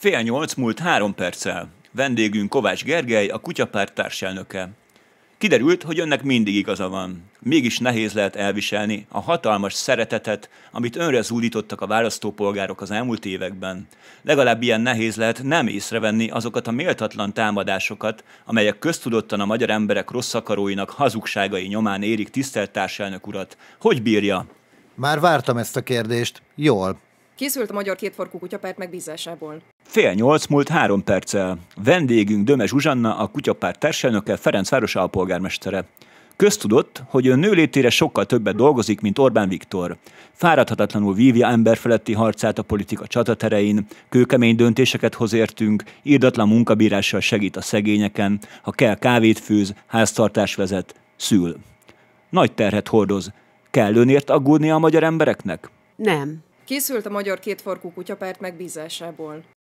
Fél nyolc múlt három perccel. Vendégünk Kovács Gergely, a kutyapárt társelnöke. Kiderült, hogy önnek mindig igaza van. Mégis nehéz lehet elviselni a hatalmas szeretetet, amit önre zúdítottak a választópolgárok az elmúlt években. Legalább ilyen nehéz lehet nem észrevenni azokat a méltatlan támadásokat, amelyek köztudottan a magyar emberek rosszakaróinak hazugságai nyomán érik tisztelt társelnök urat. Hogy bírja? Már vártam ezt a kérdést. Jól. Készült a Magyar Kétforkú Kutyapárt megbízásából. Fél nyolc múlt három perccel. Vendégünk Döme Zsuzsanna, a kutyapárt társelnöke, Ferencváros alpolgármestere. Köztudott, hogy ön nőlétére sokkal többet dolgozik, mint Orbán Viktor. Fáradhatatlanul vívja emberfeletti harcát a politika csataterein, kőkemény döntéseket hoz értünk, írdatlan munkabírással segít a szegényeken, ha kell kávét főz, háztartás vezet, szül. Nagy terhet hordoz. Kell önért aggódnia a magyar embereknek? Nem. Készült a Magyar Kétfarkú Kutyapárt megbízásából.